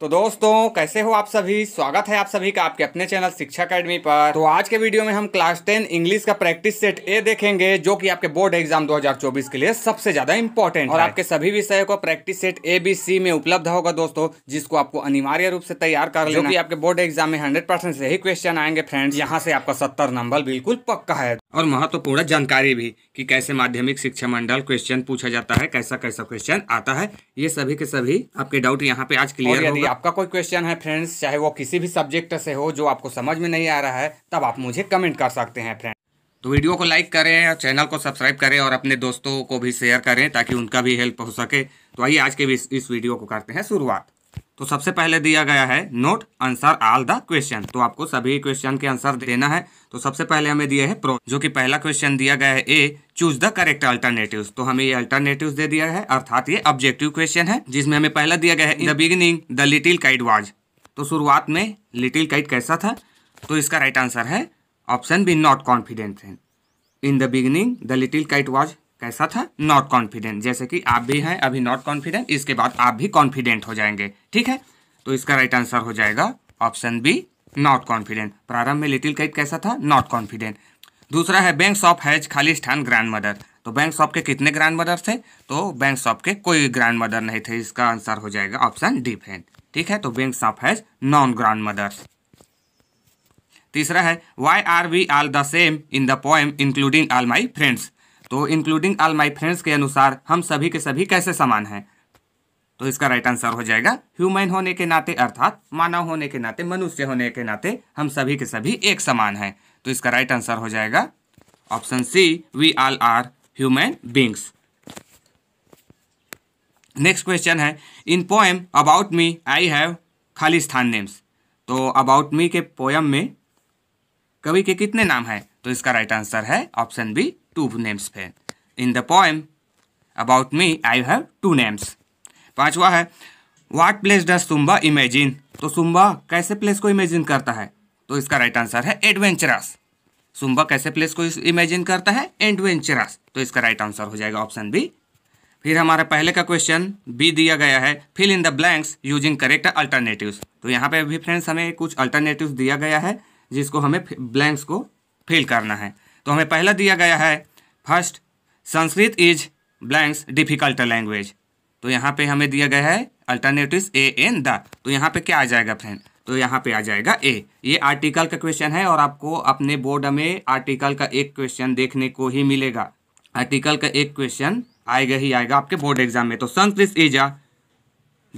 तो दोस्तों कैसे हो आप सभी स्वागत है आप सभी का आपके अपने चैनल शिक्षा अकेडमी पर तो आज के वीडियो में हम क्लास टेन इंग्लिश का प्रैक्टिस सेट ए देखेंगे जो कि आपके बोर्ड एग्जाम 2024 के लिए सबसे ज्यादा इम्पोर्टेंट और आपके सभी विषयों को practice set A B C में उपलब्ध होगा दोस्तों जिसको आपको अनिवार्य रूप से तैयार कर लेकिन आपके बोर्ड एग्जाम में हंड्रेड से ही क्वेश्चन आएंगे फ्रेंड यहाँ से आपका सत्तर नंबर बिल्कुल पक्का है और महत्वपूर्ण जानकारी भी कि कैसे माध्यमिक शिक्षा मंडल क्वेश्चन पूछा जाता है कैसा कैसा क्वेश्चन आता है ये सभी के सभी आपके डाउट यहाँ पे आज क्लियर यदि आपका कोई क्वेश्चन है फ्रेंड्स चाहे वो किसी भी सब्जेक्ट से हो जो आपको समझ में नहीं आ रहा है तब आप मुझे कमेंट कर सकते हैं फ्रेंड तो वीडियो को लाइक करें और चैनल को सब्सक्राइब करें और अपने दोस्तों को भी शेयर करें ताकि उनका भी हेल्प हो सके तो आइए आज के इस वीडियो को करते हैं शुरुआत तो सबसे पहले दिया गया है note answer all the question तो आपको सभी क्वेश्चन के आंसर देना है तो सबसे पहले हमें दिया है प्रो जो कि पहला क्वेश्चन दिया गया है A choose the correct alternative तो हमें ये अल्टरनेटिव दे दिया है अर्थात ये ऑब्जेक्टिव क्वेश्चन है जिसमें हमें पहला दिया गया है in the beginning the little kite was तो शुरुआत में लिटिल काइट कैसा था तो इसका राइट आंसर है option B not confident in the beginning the little kite was कैसा था नॉट कॉन्फिडेंट जैसे कि आप भी हैं अभी नॉट कॉन्फिडेंट इसके बाद आप भी कॉन्फिडेंट हो जाएंगे ठीक है तो इसका राइट आंसर हो जाएगा ऑप्शन बी नॉट कॉन्फिडेंट प्रारंभ में लिटिल कैट कैसा था नॉट कॉन्फिडेंट दूसरा है बैंक ऑफ हैज स्थान ग्रैंड मदर तो बैंक ऑफ के कितने ग्रैंड मदर थे तो बैंक ऑफ के कोई ग्रैंड मदर नहीं थे इसका आंसर हो जाएगा ऑप्शन डी फैन ठीक है तो bank of has none grandmother तीसरा है why are we all the same in the poem including all my friends तो इंक्लूडिंग ऑल माई फ्रेंड्स के अनुसार हम सभी के सभी कैसे समान हैं तो इसका राइट आंसर हो जाएगा ह्यूमन होने के नाते अर्थात मानव होने के नाते मनुष्य होने के नाते हम सभी के सभी एक समान हैं तो इसका राइट आंसर हो जाएगा option C we all are human beings next question है in poem about me I have स्थान नेम्स तो अबाउट मी के पोएम में कवि के कितने नाम हैं तो इसका राइट आंसर है ऑप्शन बी two names पे in the poem about me I have two names पांचवा है what place does Sumba imagine तो सुम्बा कैसे प्लेस को इमेजिन करता है तो इसका राइट आंसर है एडवेंचरस सुम्बा कैसे प्लेस को इमेजिन करता है एडवेंचरस तो इसका राइट आंसर हो जाएगा ऑप्शन बी फिर हमारा पहले का क्वेश्चन बी दिया गया है fill in the blanks using correct alternatives तो यहाँ पे भी फ्रेंड्स हमें कुछ अल्टरनेटिव्स दिया गया है जिसको हमें ब्लैंक्स को फिल करना है तो हमें पहला दिया गया है first Sanskrit is blanks difficult language तो यहाँ पे हमें दिया गया है अल्टरनेटिव ए एन द तो यहाँ पे क्या आ जाएगा फ्रेंड तो यहाँ पे आ जाएगा ए ये आर्टिकल का क्वेश्चन है और आपको अपने बोर्ड में आर्टिकल का एक क्वेश्चन देखने को ही मिलेगा आर्टिकल का एक क्वेश्चन आएगा ही आएगा आपके बोर्ड एग्जाम में तो Sanskrit is a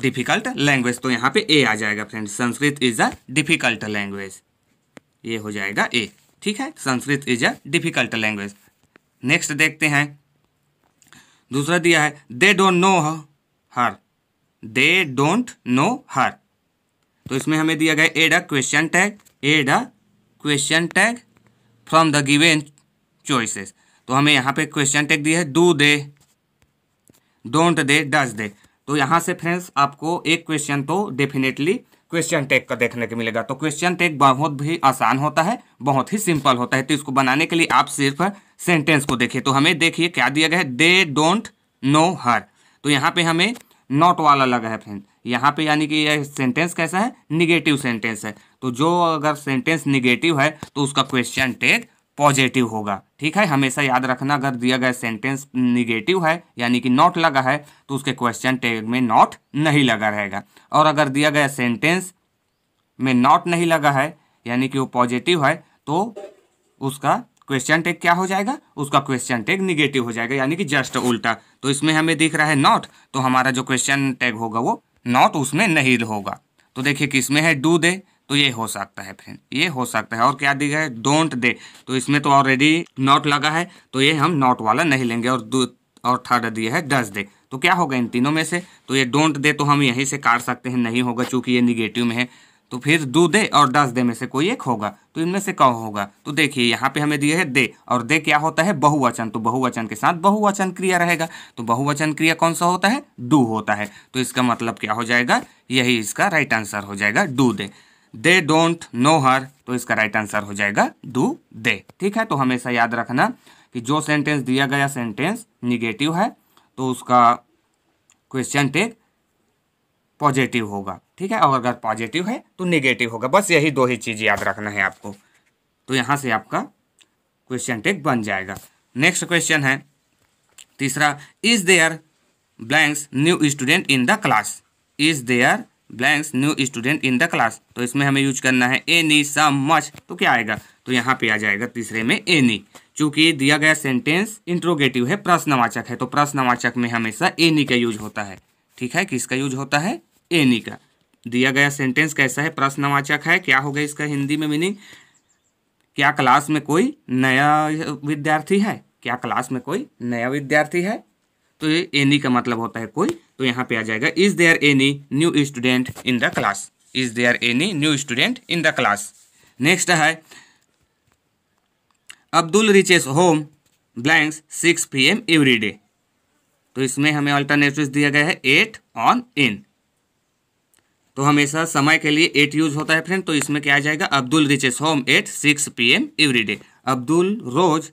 difficult language तो यहाँ पे ए आ जाएगा friend Sanskrit is a difficult language ये हो जाएगा ए ठीक है Sanskrit is a difficult language next देखते हैं दूसरा दिया है they don't know her they don't know her तो इसमें हमें दिया गया add a question tag add a question tag from the given choices तो हमें यहाँ पे क्वेश्चन टैग दिया है do they don't they does they तो यहाँ से फ्रेंड्स आपको एक क्वेश्चन तो डेफिनेटली क्वेश्चन टेक का देखने को मिलेगा तो क्वेश्चन टेक बहुत भी आसान होता है बहुत ही सिंपल होता है तो इसको बनाने के लिए आप सिर्फ सेंटेंस को देखिए तो हमें देखिए क्या दिया गया है दे डोंट नो हर तो यहाँ पे हमें नॉट वाला लगा है फ्रेंड यहाँ पे यानी कि यह सेंटेंस कैसा है निगेटिव सेंटेंस है तो जो अगर सेंटेंस निगेटिव है तो उसका क्वेश्चन टेक पॉजिटिव होगा ठीक है हमेशा याद रखना अगर दिया गया सेंटेंस निगेटिव है यानी कि नॉट लगा है तो उसके क्वेश्चन टैग में नॉट नहीं लगा रहेगा और अगर दिया गया सेंटेंस में नॉट नहीं लगा है यानी कि वो पॉजिटिव है तो उसका क्वेश्चन टैग क्या हो जाएगा उसका क्वेश्चन टैग निगेटिव हो जाएगा यानी कि जस्ट उल्टा तो इसमें हमें दिख रहा है नॉट तो हमारा जो क्वेश्चन टैग होगा वो नॉट उसमें नहीं होगा तो देखिए किसमें है डू दे तो ये हो सकता है फ्रेंड ये हो सकता है और क्या दिया है डोंट दे तो इसमें तो ऑलरेडी नॉट लगा है तो ये हम नॉट वाला नहीं लेंगे और और थर्ड दिया है डस दे तो क्या होगा इन तीनों में से तो ये डोंट दे तो हम यहीं से काट सकते हैं नहीं होगा चूंकि ये निगेटिव में है तो फिर दो दे और डस दे में से कोई एक होगा तो इनमें से कौ होगा तो देखिए यहाँ पे हमें दिए है दे और दे क्या होता है बहुवचन तो बहुवचन के साथ बहुवचन क्रिया रहेगा तो बहुवचन क्रिया कौन सा होता है डू होता है तो इसका मतलब क्या हो जाएगा यही इसका राइट आंसर हो जाएगा do they they don't know her तो इसका राइट आंसर हो जाएगा डू दे ठीक है तो हमेशा याद रखना कि जो सेंटेंस दिया गया सेंटेंस निगेटिव है तो उसका क्वेश्चन टेक पॉजिटिव होगा ठीक है और अगर पॉजिटिव है तो निगेटिव होगा बस यही दो ही चीज़ याद रखना है आपको तो यहाँ से आपका क्वेश्चन टेक बन जाएगा नेक्स्ट क्वेश्चन है तीसरा is there blanks new student in the class is there blanks new student in the class तो इसमें हमें यूज करना है एनी सम मच तो क्या आएगा तो यहाँ पे आ जाएगा तीसरे में एनी चूंकि दिया गया सेंटेंस इंट्रोगेटिव है प्रश्नवाचक है तो प्रश्नवाचक में हमेशा एनी का यूज होता है ठीक है किसका यूज होता है एनी का दिया गया सेंटेंस कैसा है प्रश्नवाचक है क्या होगा इसका हिंदी में मीनिंग क्या क्लास में कोई नया विद्यार्थी है क्या क्लास में कोई नया विद्यार्थी है तो ये एनी का मतलब होता है कोई तो यहाँ पे आ जाएगा is there any new student in the class is there any new student in the class next है Abdul reaches home blanks six P M every day तो इसमें हमें अल्टरनेटिव दिया गया है एट ऑन इन तो हमेशा समय के लिए एट यूज होता है फ्रेंड तो इसमें क्या आ जाएगा Abdul reaches home at six P M every day Abdul रोज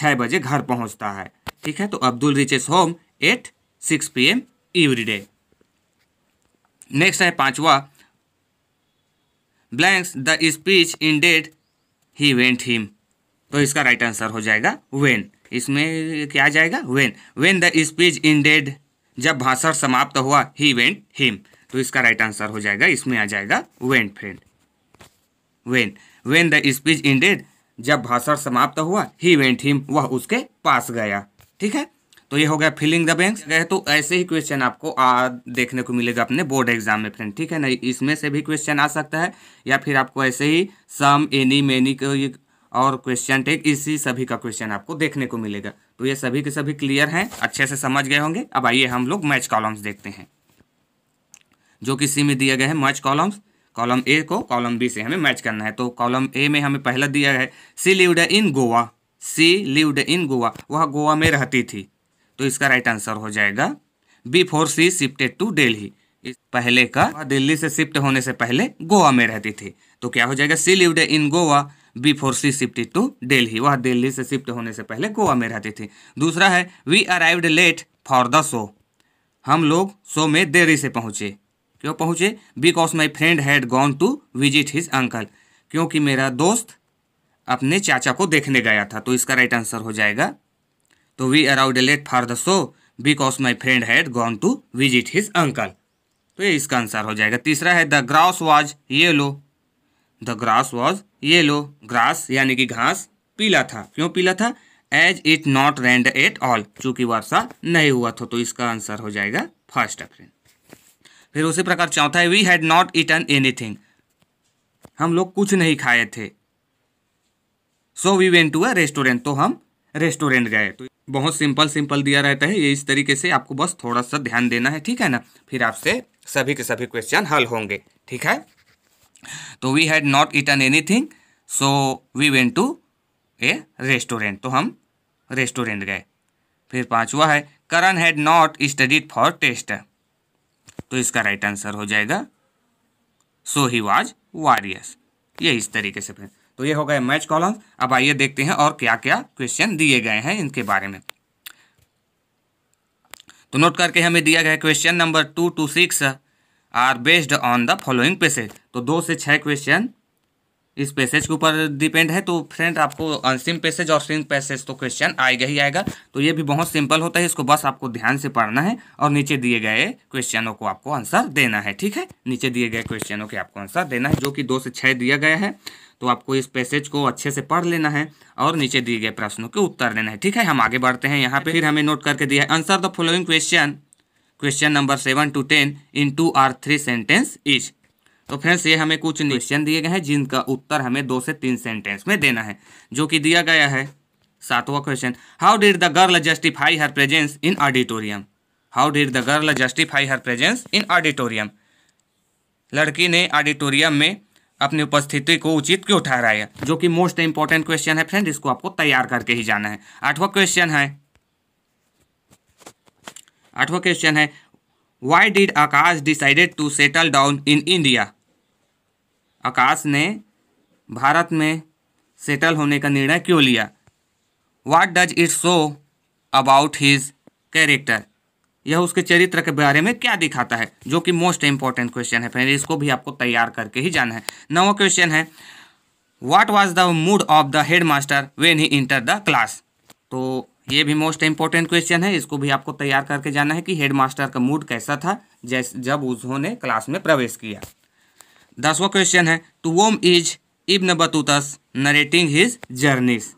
छः बजे घर पहुंचता है ठीक है तो Abdul reaches home at six P M every day next है पांचवा blanks the speech ended he went him तो इसका राइट आंसर हो जाएगा वेन इसमें क्या आ जाएगा when when the speech ended जब भाषण समाप्त हुआ ही वेंट हिम तो इसका राइट आंसर हो जाएगा इसमें आ जाएगा when friend when when the speech ended जब भाषण समाप्त हुआ ही वेंट हिम वह उसके पास गया ठीक है तो ये हो गया फिलिंग द बैंक्स गए तो ऐसे ही क्वेश्चन आपको आ, देखने को मिलेगा अपने बोर्ड एग्जाम में फ्रेंड ठीक है ना इसमें से भी क्वेश्चन आ सकता है या फिर आपको ऐसे ही सम एनी मेनी और क्वेश्चन टेक इसी सभी का क्वेश्चन आपको देखने को मिलेगा तो ये सभी के सभी क्लियर हैं अच्छे से समझ गए होंगे अब आइए हम लोग मैच कॉलम्स देखते हैं जो कि सी में दिया गया है मैच कॉलम्स कॉलम ए को कॉलम बी से हमें मैच करना है तो कॉलम ए में हमें पहला दिया है she lived in Goa she lived in Goa वह गोवा में रहती थी तो इसका राइट आंसर हो जाएगा before she shifted to Delhi पहले का दिल्ली से शिफ्ट होने से पहले गोवा में रहती थी तो क्या हो जाएगा she lived in Goa before she shifted to Delhi वह दिल्ली से शिफ्ट होने से पहले गोवा में रहती थी दूसरा है we arrived late for the show हम लोग शो में देरी से पहुंचे क्यों पहुंचे because my friend had gone to visit his uncle क्योंकि मेरा दोस्त अपने चाचा को देखने गया था तो इसका राइट आंसर हो जाएगा So we arrived late for the show because my friend had gone to visit his uncle तो ये इसका आंसर हो जाएगा तीसरा है the grass was yellow the grass was yellow grass यानी कि घास पीला था क्यों पीला था as it not rained at all चूंकि वर्षा नहीं हुआ था तो इसका आंसर हो जाएगा फर्स्ट ऑप्शन फिर उसी प्रकार चौथा है we had not any anything हम लोग कुछ नहीं खाए थे so we went to a restaurant तो हम रेस्टोरेंट गए तो बहुत सिंपल सिंपल दिया रहता है ये इस तरीके से आपको बस थोड़ा सा ध्यान देना है ठीक है ना फिर आपसे सभी के सभी क्वेश्चन हल होंगे ठीक है तो we had not eaten anything so we went to a restaurant तो हम रेस्टोरेंट गए फिर पांचवा है Karan had not studied for test तो इसका राइट आंसर हो जाएगा सो ही वॉज वारियस ये इस तरीके से फ्रेंड तो ये हो गए मैच कॉलम अब आइए देखते हैं और क्या क्या क्वेश्चन दिए गए हैं इनके बारे में तो नोट करके हमें दिया गया question number two to six are based on the following passage तो दो से छः क्वेश्चन इस पैसेज के ऊपर डिपेंड है तो फ्रेंड आपको अनसिम पैसेज और सिम पैसेज तो क्वेश्चन आएगा ही आएगा तो ये भी बहुत सिंपल होता है इसको बस आपको ध्यान से पढ़ना है और नीचे दिए गए क्वेश्चनों को आपको आंसर देना है ठीक है नीचे दिए गए क्वेश्चनों के आपको आंसर देना है जो कि दो से छः दिया गया है तो आपको इस पैसेज को अच्छे से पढ़ लेना है और नीचे दिए गए प्रश्नों के उत्तर लेना है ठीक है हम आगे बढ़ते हैं यहाँ पर फिर हमें नोट करके दिया है answer the following question question number seven to ten in two or three sentence is तो फ्रेंड्स ये हमें कुछ क्वेश्चन दिए गए हैं जिनका उत्तर हमें दो से तीन सेंटेंस में देना है जो कि दिया गया है सातवां question how did the girl justify her presence in auditorium how did the girl justify her presence in auditorium लड़की ने ऑडिटोरियम में अपनी उपस्थिति को उचित क्यों ठहराया जो कि मोस्ट इंपॉर्टेंट क्वेश्चन है फ्रेंड इसको आपको तैयार करके ही जाना है आठवां क्वेश्चन है आठवां क्वेश्चन है why did Akash decided to settle down in India Akash ने भारत में सेटल होने का निर्णय क्यों लिया what does it show about his character यह उसके चरित्र के बारे में क्या दिखाता है जो कि मोस्ट इंपॉर्टेंट क्वेश्चन है फ्रेंड इसको भी आपको तैयार करके ही जाना है नवा क्वेश्चन है what was the mood of the head master when he enter the class तो ये भी मोस्ट इंपॉर्टेंट क्वेश्चन है इसको भी आपको तैयार करके जाना है कि हेड मास्टर का मूड कैसा था जैसे जब उन्होंने क्लास में प्रवेश किया दसवा क्वेश्चन है to whom is Ibn Battuta's narrating his journeys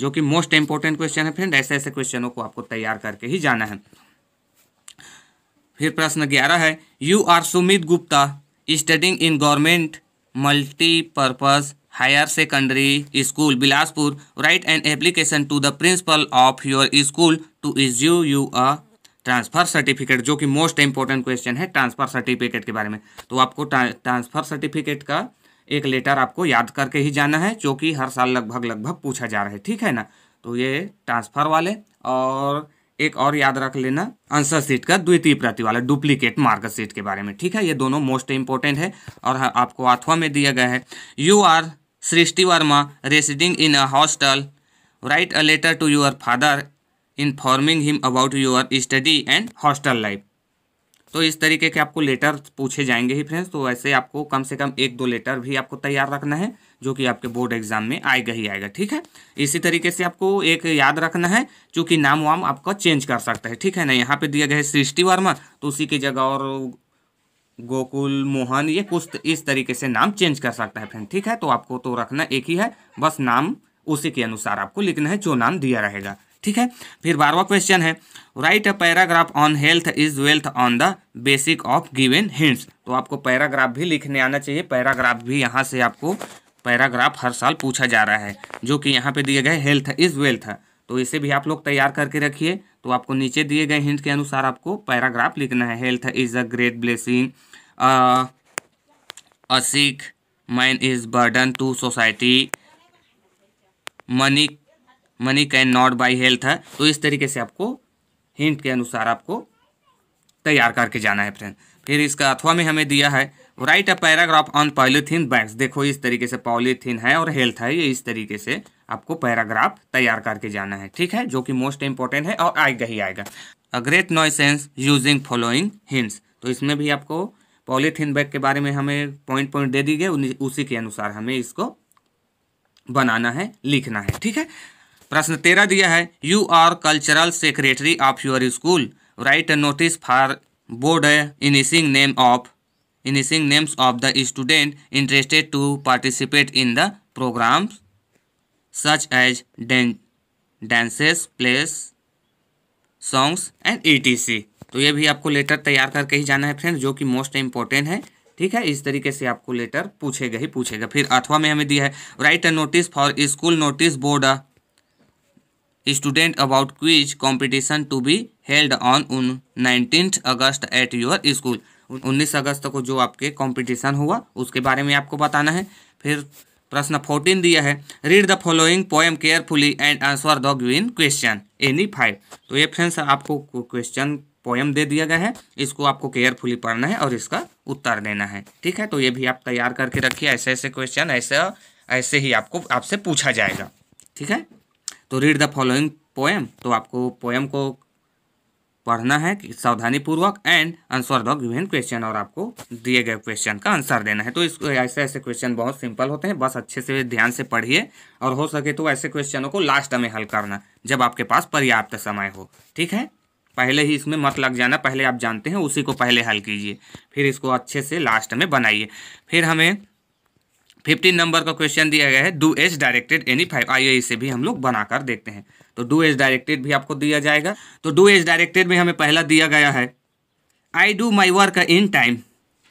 जो कि मोस्ट इंपॉर्टेंट क्वेश्चन है फ्रेंड ऐसे ऐसे क्वेश्चनों को आपको तैयार करके ही जाना है फिर प्रश्न ग्यारह है you are Sumit Gupta studying in government multipurpose higher secondary school Bilaspur write an application to the principal of your school to issue you a transfer certificate जो कि मोस्ट इंपॉर्टेंट क्वेश्चन है ट्रांसफ़र सर्टिफिकेट के बारे में तो आपको ट्रांसफ़र सर्टिफिकेट का एक लेटर आपको याद करके ही जाना है जो कि हर साल लगभग लगभग पूछा जा रहा है ठीक है ना तो ये ट्रांसफ़र वाले और एक और याद रख लेना आंसर सीट का द्वितीय प्रति वाला डुप्लीकेट मार्कशीट के बारे में ठीक है ये दोनों मोस्ट इंपॉर्टेंट है और आपको आठवा में दिया गया है you are Srishti Verma residing in a hostel write a letter to your father informing him about your study and hostel life तो इस तरीके के आपको लेटर पूछे जाएंगे ही फ्रेंड्स तो ऐसे आपको कम से कम एक दो लेटर भी आपको तैयार रखना है जो कि आपके बोर्ड एग्जाम में आएगा ही आएगा ठीक है इसी तरीके से आपको एक याद रखना है क्योंकि नाम वाम आपका चेंज कर सकता है ठीक है ना यहाँ पे दिया गया है सृष्टि वर्मा तो उसी की जगह और गोकुल मोहन ये कुछ इस तरीके से नाम चेंज कर सकता है फ्रेंड ठीक है तो आपको तो रखना एक ही है बस नाम उसी के अनुसार आपको लिखना है जो नाम दिया रहेगा ठीक है फिर बारवा क्वेश्चन है write a paragraph on health is wealth on the basic of given hints तो आपको पैराग्राफ भी लिखने आना चाहिए पैराग्राफ भी यहाँ से आपको पैराग्राफ हर साल पूछा जा रहा है जो कि यहाँ पे दिए गए हेल्थ इज वेल्थ तो इसे भी आप लोग तैयार करके रखिए तो आपको नीचे दिए गए हिंट के अनुसार आपको पैराग्राफ लिखना है health is a great blessing a sick man is burden to society money money can not buy health है तो इस तरीके से आपको हिंट के अनुसार आपको तैयार करके जाना है फ्रेंड फिर इसका अथवा में हमें दिया है write a paragraph on polythene bags देखो इस तरीके से पॉलीथीन है और हेल्थ है ये इस तरीके से आपको पैराग्राफ तैयार करके जाना है ठीक है जो कि मोस्ट इंपॉर्टेंट है और आएगा ही आएगा a great nuisance using following hints तो इसमें भी आपको पॉलीथीन बैग के बारे में हमें पॉइंट पॉइंट दे दी गए उसी के अनुसार हमें इसको बनाना है लिखना है ठीक है प्रश्न तेरह दिया है you are cultural secretary of your school write a notice for board inviting name of inviting names of the student interested to participate in the programme such as dances plays songs and see तो ये भी आपको letter तैयार करके ही जाना है friend जो कि मोस्ट इंपॉर्टेंट है ठीक है इस तरीके से आपको लेटर पूछेगा ही पूछेगा फिर अथवा में हमें दिया है write a notice for school notice board student about quiz competition to be held on उन nineteen August at your school उन्नीस अगस्त को जो आपके कंपटीशन हुआ उसके बारे में आपको बताना है फिर प्रश्न फोर्टीन दिया है read the following poem carefully and answer the given question any five तो ये फ्रेंड्स आपको क्वेश्चन पोएम दे दिया गया है इसको आपको केयरफुली पढ़ना है और इसका उत्तर देना है ठीक है तो ये भी आप तैयार करके रखिए ऐसे ऐसे क्वेश्चन ऐसे ऐसे ही आपको आपसे पूछा जाएगा ठीक है तो रीड द फॉलोइंग पोएम तो आपको पोएम को पढ़ना है सावधानीपूर्वक and answer the given question और आपको दिए गए क्वेश्चन का आंसर देना है तो इस ऐसे ऐसे क्वेश्चन बहुत सिंपल होते हैं बस अच्छे से ध्यान से पढ़िए और हो सके तो ऐसे क्वेश्चनों को लास्ट में हल करना जब आपके पास पर्याप्त समय हो ठीक है पहले ही इसमें मत लग जाना पहले आप जानते हैं उसी को पहले हल कीजिए फिर इसको अच्छे से लास्ट में बनाइए फिर हमें फिफ्टीन नंबर का क्वेश्चन दिया गया है do as directed any five I से भी हम लोग बनाकर देखते हैं तो डू एज डायरेक्टेड भी आपको दिया जाएगा तो डू एज डायरेक्टेड में हमें पहला दिया गया है I do my work in time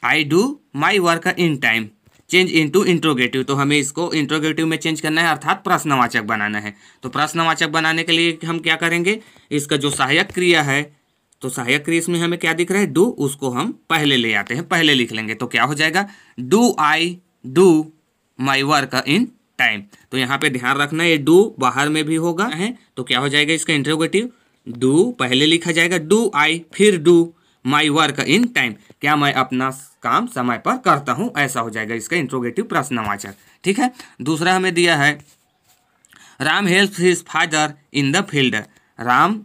I do my work in time change into interrogative तो हमें इसको इंट्रोगेटिव में चेंज करना है अर्थात प्रश्नवाचक बनाना है तो प्रश्नवाचक बनाने के लिए हम क्या करेंगे इसका जो सहायक क्रिया है तो सहायक क्रिया इसमें हमें क्या दिख रहा है डू उसको हम पहले ले आते हैं पहले लिख लेंगे तो क्या हो जाएगा do I do my work in time तो यहाँ पे ध्यान रखना ये डू बाहर में भी होगा है तो क्या हो जाएगा इसका इंट्रोगेटिव डू पहले लिखा जाएगा डू आई फिर do my work in time क्या मैं अपना काम समय पर करता हूँ ऐसा हो जाएगा इसका इंट्रोगेटिव प्रश्नवाचक ठीक है दूसरा हमें दिया है Ram help his father in the field Ram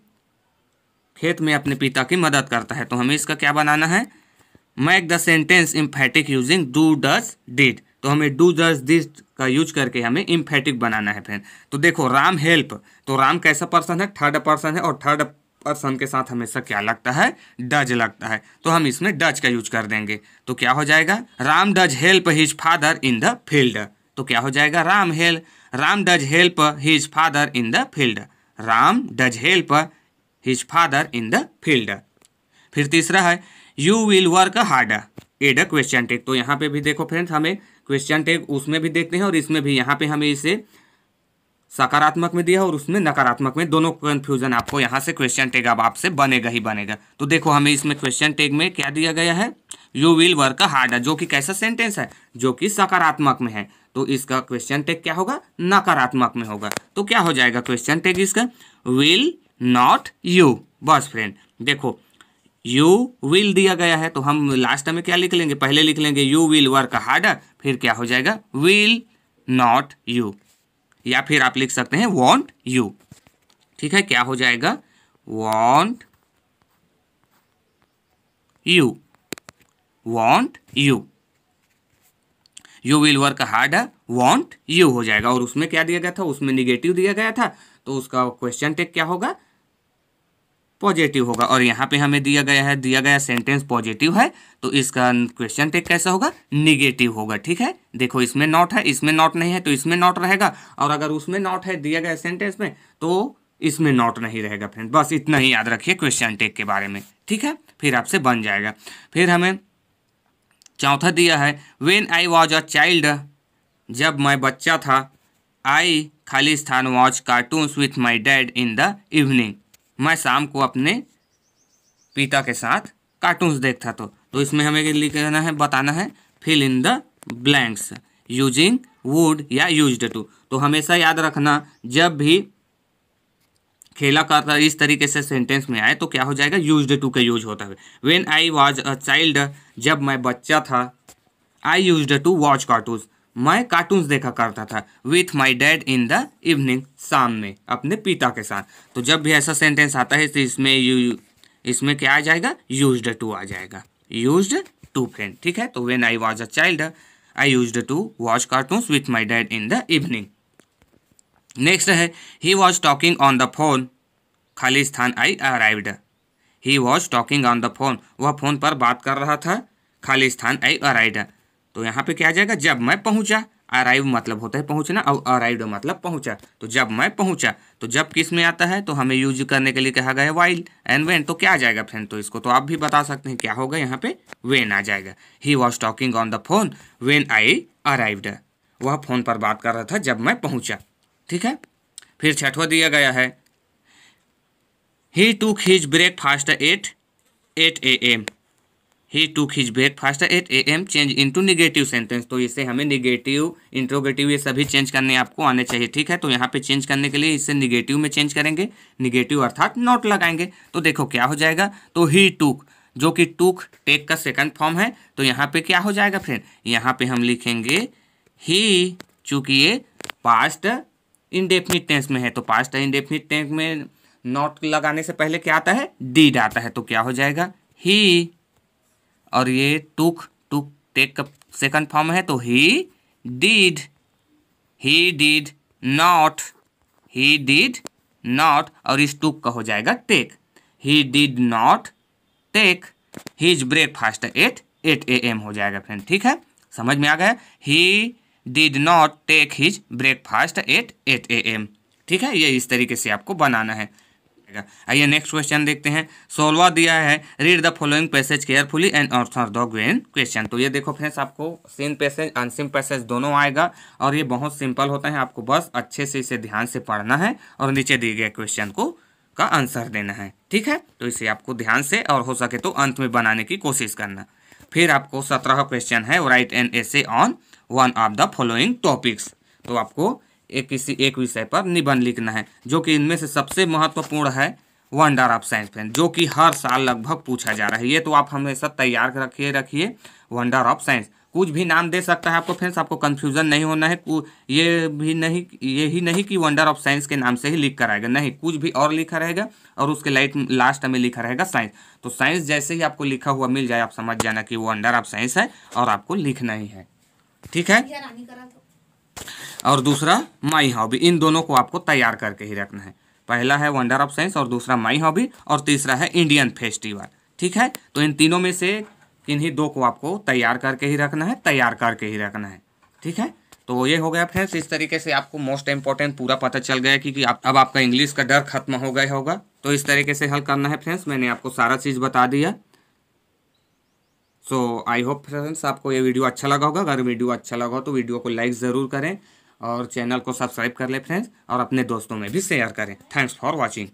खेत में अपने पिता की मदद करता है तो हमें इसका क्या बनाना है make the sentence emphatic using do does did तो हमें डू जस्ट दिस का यूज करके हमें इम्फेटिक बनाना है फ्रेंड तो देखो राम हेल्प तो राम कैसा पर्सन है थर्ड पर्सन है और थर्ड पर्सन के साथ हमेशा क्या लगता है डज लगता है तो हम इसमें डज का यूज कर देंगे तो क्या हो जाएगा Ram does help his father in the field तो क्या हो जाएगा Ram help Ram does help his father in the field Ram does help his father in the field फिर तीसरा है you will work hard add a question tag तो यहाँ पे भी देखो फ्रेंड्स हमें क्वेश्चन टेग उसमें भी देखते हैं और इसमें भी यहाँ पे हमें इसे सकारात्मक में दिया और उसमें नकारात्मक में दोनों कन्फ्यूजन आपको यहाँ से क्वेश्चन टेग अब आपसे बनेगा ही बनेगा तो देखो हमें इसमें क्वेश्चन टेग में क्या दिया गया है यू विल वर्क हार्ड जो कि कैसा सेंटेंस है जो कि सकारात्मक में है तो इसका क्वेश्चन टेक क्या होगा नकारात्मक में होगा तो क्या हो जाएगा क्वेश्चन टेक इसका विल नॉट यू बस फ्रेंड देखो यू विल दिया गया है तो हम लास्ट में क्या लिख लेंगे पहले लिख लेंगे यू विल वर्क हार्डर फिर क्या हो जाएगा विल नॉट यू या फिर आप लिख सकते हैं वॉन्ट यू ठीक है क्या हो जाएगा won't you won't you you will work hard won't you हो जाएगा और उसमें क्या दिया गया था उसमें निगेटिव दिया गया था तो उसका क्वेश्चन टेक क्या होगा पॉजिटिव होगा और यहाँ पे हमें दिया गया है दिया गया सेंटेंस पॉजिटिव है तो इसका क्वेश्चन टेक कैसा होगा निगेटिव होगा ठीक है देखो इसमें नॉट है इसमें नॉट नहीं है तो इसमें नॉट रहेगा और अगर उसमें नॉट है दिया गया सेंटेंस में तो इसमें नॉट नहीं रहेगा फ्रेंड बस इतना ही याद रखिए क्वेश्चन टेक के बारे में ठीक है फिर आपसे बन जाएगा फिर हमें चौथा दिया है when I was a child जब मैं बच्चा था आई खाली स्थान watch cartoons with my dad in the evening मैं शाम को अपने पिता के साथ कार्टून्स देखता तो तो इसमें हमें लिखना है बताना है fill in the blanks using would या यूज टू तो हमेशा याद रखना जब भी खेला करता इस तरीके से सेंटेंस में आए तो क्या हो जाएगा यूज टू का यूज होता है when I was a child जब मैं बच्चा था I use to watch cartoons मैं कार्टून्स देखा करता था with my dad in the evening शाम में अपने पिता के साथ तो जब भी ऐसा सेंटेंस आता है तो इसमें यू इसमें क्या आ जाएगा यूज टू आ जाएगा यूज टू फ्रेंड ठीक है तो when I was a child I use to watch cartoon with my dad in the evening next है he was talking on the phone खाली स्थान I arrived he was talking on the phone वह phone पर बात कर रहा था खाली स्थान आई अराइड तो यहाँ पे क्या आ जाएगा जब मैं पहुंचा अराइव मतलब होता है पहुंचना और अराइव मतलब पहुंचा तो जब मैं पहुंचा तो जब किस में आता है तो हमें यूज करने के लिए कहा गया वाइल एंड वेन तो क्या आ जाएगा फ्रेंड तो इसको तो आप भी बता सकते हैं क्या होगा यहाँ पे वेन आ जाएगा he was talking on the phone when I arrived वह फोन पर बात कर रहा था जब मैं पहुंचा ठीक है फिर छठवा दिया गया है he to his breakfast at eight A M he took his breakfast at A M change into negative sentence तो इसे हमें निगेटिव इंट्रोगेटिव ये सभी चेंज करने आपको आने चाहिए ठीक है तो यहाँ पे चेंज करने के लिए इसे निगेटिव में चेंज करेंगे निगेटिव अर्थात नॉट लगाएंगे तो देखो क्या हो जाएगा तो ही टूक जो कि टूक टेक का सेकंड फॉर्म है तो यहाँ पे क्या हो जाएगा फ्रेंड यहाँ पे हम लिखेंगे ही चूंकि ये पास्ट इंडेफिनिट टेंस में है तो पास्ट इंडेफिनिट टेंस में नॉट लगाने से पहले क्या आता है डीड आता है तो क्या हो जाएगा ही और ये टुक टुक टेक का सेकंड फॉर्म है तो he did he did not he did not और इस टुक का हो जाएगा take he did not take his breakfast at eight A M हो जाएगा फ्रेंड ठीक है समझ में आ गया he did not take his breakfast at eight A M ठीक है ये इस तरीके से आपको बनाना है जाएगा आइए नेक्स्ट क्वेश्चन देखते हैं सोलवा दिया है read the following passage carefully and ऑर्थर द ग्रेन क्वेश्चन तो ये देखो फ्रेंड्स आपको सीन पैसेज अनसिम पैसेज दोनों आएगा और ये बहुत सिंपल होता है आपको बस अच्छे से इसे ध्यान से पढ़ना है और नीचे दिए गए क्वेश्चन को का आंसर देना है ठीक है तो इसे आपको ध्यान से और हो सके तो अंत में बनाने की कोशिश करना फिर आपको सत्रह क्वेश्चन है write an essay on one of the following topics तो आपको एक किसी एक विषय पर निबंध लिखना है जो कि इनमें से सबसे महत्वपूर्ण है वंडर ऑफ साइंस फैन जो कि हर साल लगभग पूछा जा रहा है ये तो आप हमेशा तैयार रखिए रखिए वंडर ऑफ साइंस कुछ भी नाम दे सकता है आपको फ्रेंड्स आपको कन्फ्यूजन नहीं होना है ये भी नहीं ये ही नहीं कि वंडर ऑफ साइंस के नाम से ही लिख कर आएगा नहीं कुछ भी और लिखा रहेगा और उसके लाइट लास्ट में लिखा रहेगा साइंस तो साइंस जैसे ही आपको लिखा हुआ मिल जाए आप समझ जाना कि वो वंडर ऑफ साइंस है और आपको लिखना ही है ठीक है और दूसरा माई हॉबी इन दोनों को आपको तैयार करके ही रखना है पहला है वंडर ऑफ साइंस और दूसरा माई हॉबी और तीसरा है इंडियन फेस्टिवल ठीक है तो इन तीनों में से इन्हीं दो को आपको तैयार करके ही रखना है तैयार करके ही रखना है ठीक है तो ये हो गया फ्रेंड्स इस तरीके से आपको मोस्ट इम्पॉर्टेंट पूरा पता चल गया कि, कि आप, अब आपका इंग्लिश का डर खत्म हो गया होगा तो इस तरीके से हल करना है फ्रेंड्स मैंने आपको सारा चीज़ बता दिया सो आई होप फ्रेंड्स आपको ये वीडियो अच्छा लगा होगा अगर वीडियो अच्छा लगा हो तो वीडियो को लाइक ज़रूर करें और चैनल को सब्सक्राइब कर ले फ्रेंड्स और अपने दोस्तों में भी शेयर करें थैंक्स फॉर वॉचिंग